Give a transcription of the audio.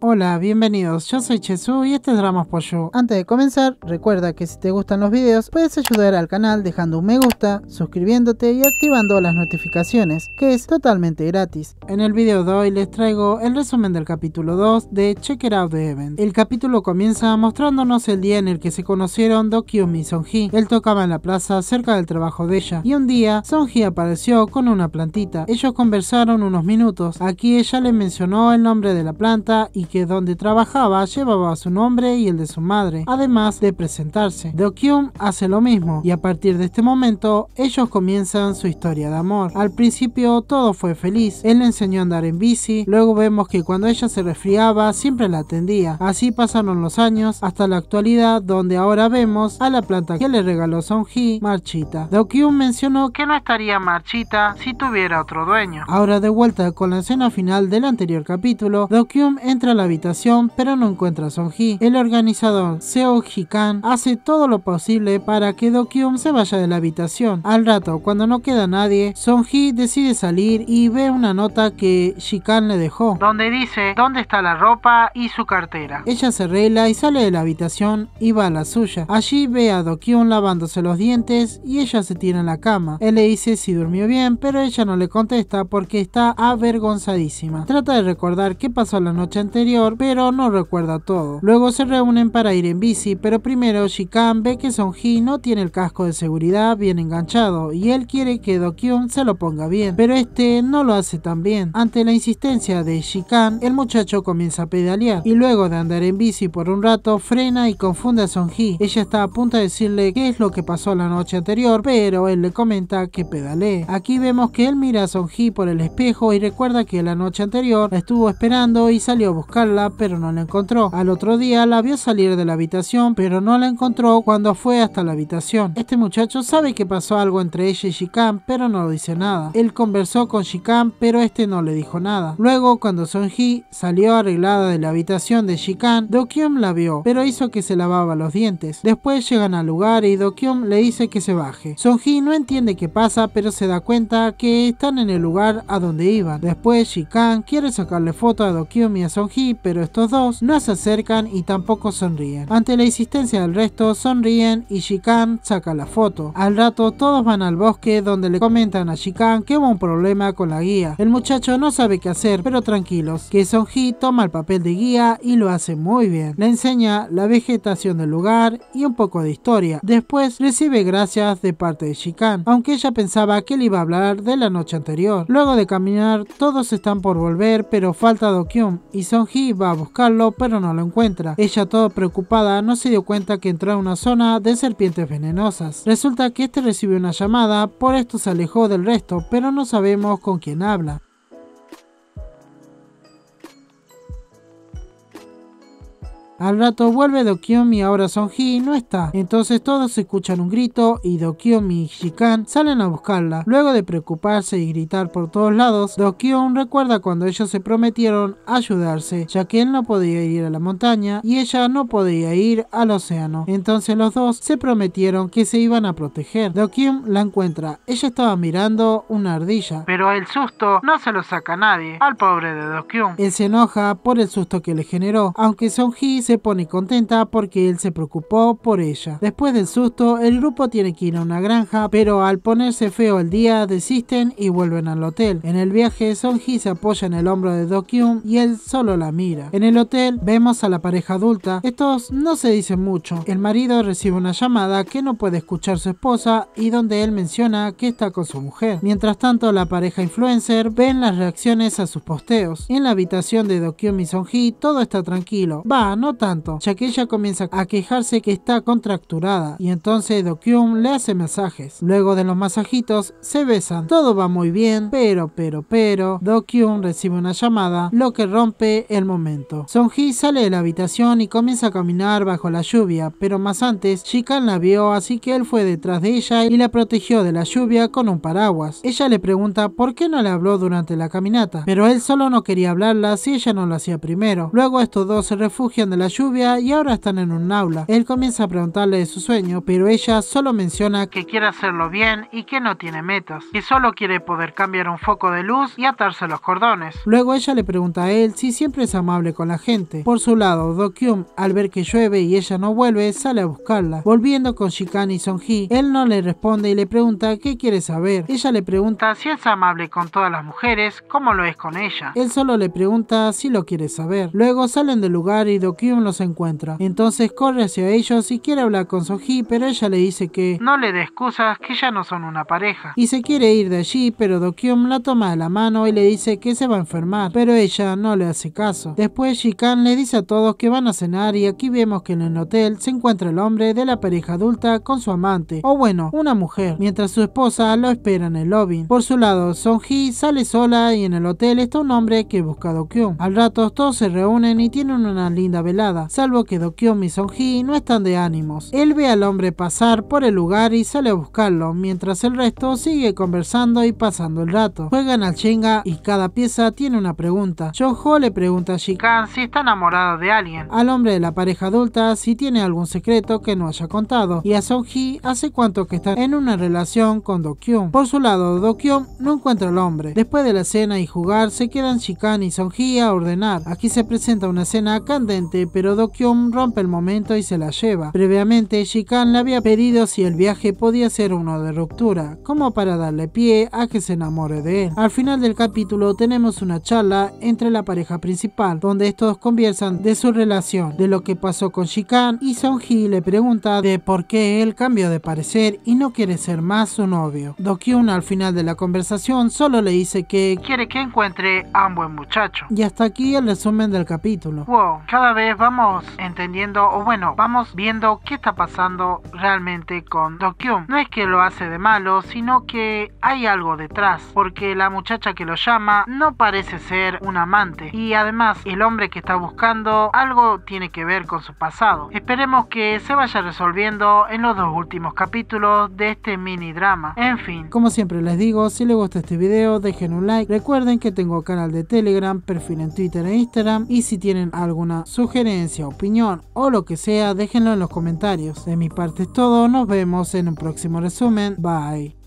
Hola, bienvenidos. Yo soy Chesu y este es Dramas Poyu. Antes de comenzar, recuerda que si te gustan los videos, puedes ayudar al canal dejando un me gusta, suscribiéndote y activando las notificaciones, que es totalmente gratis. En el video de hoy les traigo el resumen del capítulo 2 de Check It Out The Event. El capítulo comienza mostrándonos el día en el que se conocieron Dokyumi y Sonji. Él tocaba en la plaza cerca del trabajo de ella y un día Sonji apareció con una plantita. Ellos conversaron unos minutos. Aquí ella le mencionó el nombre de la planta y que donde trabajaba llevaba su nombre y el de su madre, además de presentarse. Kyung hace lo mismo y a partir de este momento ellos comienzan su historia de amor. Al principio todo fue feliz, él le enseñó a andar en bici, luego vemos que cuando ella se resfriaba siempre la atendía. Así pasaron los años hasta la actualidad donde ahora vemos a la planta que le regaló Song Hee marchita. Kyung mencionó que no estaría marchita si tuviera otro dueño. Ahora de vuelta con la escena final del anterior capítulo, Kyung entra a la habitación, pero no encuentra a Son-Ji. El organizador Seo Hee-kan hace todo lo posible para que Do Kyung se vaya de la habitación. Al rato, cuando no queda nadie, Son-Ji decide salir y ve una nota que Shikan le dejó, donde dice dónde está la ropa y su cartera. Ella se arregla y sale de la habitación y va a la suya. Allí ve a Do Kyung lavándose los dientes y ella se tira en la cama. Él le dice si durmió bien, pero ella no le contesta porque está avergonzadísima. Trata de recordar qué pasó la noche anterior pero no recuerda todo. Luego se reúnen para ir en bici, pero primero Shikan ve que Ji no tiene el casco de seguridad bien enganchado y él quiere que Dokyun se lo ponga bien, pero este no lo hace tan bien. Ante la insistencia de Shikan, el muchacho comienza a pedalear y luego de andar en bici por un rato frena y confunde a Ji. Ella está a punto de decirle qué es lo que pasó la noche anterior, pero él le comenta que pedalee. Aquí vemos que él mira a Ji por el espejo y recuerda que la noche anterior la estuvo esperando y salió a buscar pero no la encontró. Al otro día la vio salir de la habitación, pero no la encontró cuando fue hasta la habitación. Este muchacho sabe que pasó algo entre ella y Shikan, pero no dice nada. Él conversó con Shikan, pero este no le dijo nada. Luego, cuando Son salió arreglada de la habitación de Shikan, Do la vio, pero hizo que se lavaba los dientes. Después llegan al lugar y Do le dice que se baje. Son no entiende qué pasa, pero se da cuenta que están en el lugar a donde iban. Después, Shikan quiere sacarle foto a Do y a Son pero estos dos no se acercan y tampoco sonríen. Ante la insistencia del resto, sonríen y Shikan saca la foto. Al rato todos van al bosque donde le comentan a Shikan que hubo un problema con la guía. El muchacho no sabe qué hacer, pero tranquilos, que Sonji toma el papel de guía y lo hace muy bien. Le enseña la vegetación del lugar y un poco de historia. Después recibe gracias de parte de Shikan, aunque ella pensaba que le iba a hablar de la noche anterior. Luego de caminar, todos están por volver, pero falta Dokyun y Sonji va a buscarlo pero no lo encuentra. Ella toda preocupada no se dio cuenta que entró a una zona de serpientes venenosas. Resulta que este recibió una llamada, por esto se alejó del resto, pero no sabemos con quién habla. Al rato vuelve Y ahora Son y no está. Entonces todos escuchan un grito y Dokiomi y Shikan salen a buscarla. Luego de preocuparse y gritar por todos lados, Kyung recuerda cuando ellos se prometieron ayudarse, ya que él no podía ir a la montaña y ella no podía ir al océano. Entonces los dos se prometieron que se iban a proteger. Kyung la encuentra. Ella estaba mirando una ardilla. Pero el susto no se lo saca nadie, al pobre de Kyung. Él se enoja por el susto que le generó, aunque Sonji se pone contenta porque él se preocupó por ella. Después del susto, el grupo tiene que ir a una granja, pero al ponerse feo el día, desisten y vuelven al hotel. En el viaje, Sung-hee se apoya en el hombro de Dokyun y él solo la mira. En el hotel, vemos a la pareja adulta. Estos no se dicen mucho. El marido recibe una llamada que no puede escuchar su esposa y donde él menciona que está con su mujer. Mientras tanto, la pareja influencer ven las reacciones a sus posteos. En la habitación de Dokyun y Sonji, todo está tranquilo. Va, no tanto, ya que ella comienza a quejarse que está contracturada y entonces Do le hace masajes. Luego de los masajitos se besan, todo va muy bien, pero, pero, pero, Do recibe una llamada, lo que rompe el momento. Son Hee sale de la habitación y comienza a caminar bajo la lluvia, pero más antes, Shikan la vio, así que él fue detrás de ella y la protegió de la lluvia con un paraguas. Ella le pregunta por qué no le habló durante la caminata, pero él solo no quería hablarla si ella no lo hacía primero. Luego estos dos se refugian de la lluvia y ahora están en un aula. Él comienza a preguntarle de su sueño, pero ella solo menciona que quiere hacerlo bien y que no tiene metas, que solo quiere poder cambiar un foco de luz y atarse los cordones. Luego ella le pregunta a él si siempre es amable con la gente. Por su lado, Dokyum, al ver que llueve y ella no vuelve, sale a buscarla. Volviendo con Shikan y Sonji, él no le responde y le pregunta qué quiere saber. Ella le pregunta si es amable con todas las mujeres, como lo es con ella. Él solo le pregunta si lo quiere saber. Luego salen del lugar y Dokyum los encuentra. Entonces corre hacia ellos y quiere hablar con Soji, pero ella le dice que no le dé excusas, que ya no son una pareja. Y se quiere ir de allí, pero Dokyum la toma de la mano y le dice que se va a enfermar, pero ella no le hace caso. Después Shikan le dice a todos que van a cenar y aquí vemos que en el hotel se encuentra el hombre de la pareja adulta con su amante, o bueno, una mujer, mientras su esposa lo espera en el lobby. Por su lado, Sonji sale sola y en el hotel está un hombre que busca a Dokyum. Al rato todos se reúnen y tienen una linda velada salvo que Dokyomi y Sonji no están de ánimos. Él ve al hombre pasar por el lugar y sale a buscarlo, mientras el resto sigue conversando y pasando el rato. Juegan al chenga y cada pieza tiene una pregunta. Jojo le pregunta a Shikan si está enamorado de alguien, al hombre de la pareja adulta si tiene algún secreto que no haya contado, y a Son-hee hace cuánto que está en una relación con Dokyun. Por su lado, Dokyun no encuentra al hombre. Después de la cena y jugar, se quedan Shikan y Son-hee a ordenar. Aquí se presenta una escena candente pero Do rompe el momento y se la lleva. Previamente, Shikan le había pedido si el viaje podía ser uno de ruptura, como para darle pie a que se enamore de él. Al final del capítulo tenemos una charla entre la pareja principal, donde estos conversan de su relación, de lo que pasó con Shikan y Song Hee le pregunta de por qué él cambió de parecer y no quiere ser más su novio. Dokyun al final de la conversación solo le dice que quiere que encuentre a un buen muchacho. Y hasta aquí el resumen del capítulo. Wow, cada vez vamos entendiendo, o bueno, vamos viendo qué está pasando realmente con Dokyun. No es que lo hace de malo, sino que hay algo detrás, porque la muchacha que lo llama no parece ser un amante. Y además, el hombre que está buscando algo tiene que ver con su pasado. Esperemos que se vaya resolviendo en los dos últimos capítulos de este mini drama. En fin. Como siempre les digo, si les gusta este video, dejen un like. Recuerden que tengo canal de Telegram, perfil en Twitter e Instagram. Y si tienen alguna sugerencia, opinión o lo que sea, déjenlo en los comentarios. De mi parte es todo, nos vemos en un próximo resumen. Bye.